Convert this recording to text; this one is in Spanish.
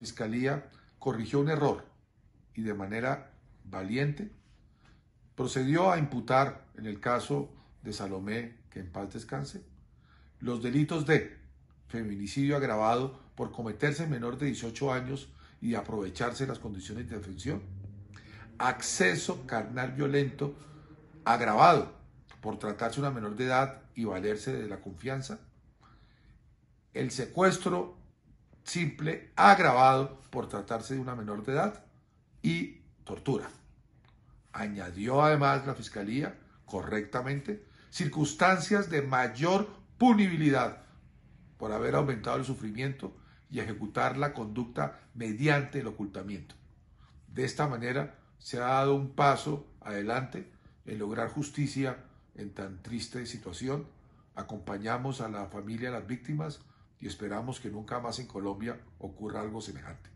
Fiscalía corrigió un error y de manera valiente procedió a imputar en el caso de Salomé, que en paz descanse, los delitos de feminicidio agravado por cometerse menor de 18 años y aprovecharse las condiciones de defensión, acceso carnal violento agravado por tratarse una menor de edad y valerse de la confianza, el secuestro simple agravado por tratarse de una menor de edad y tortura. Añadió además la Fiscalía, correctamente, circunstancias de mayor punibilidad por haber aumentado el sufrimiento y ejecutar la conducta mediante el ocultamiento. De esta manera se ha dado un paso adelante en lograr justicia en tan triste situación. Acompañamos a la familia de las víctimas y esperamos que nunca más en Colombia ocurra algo semejante.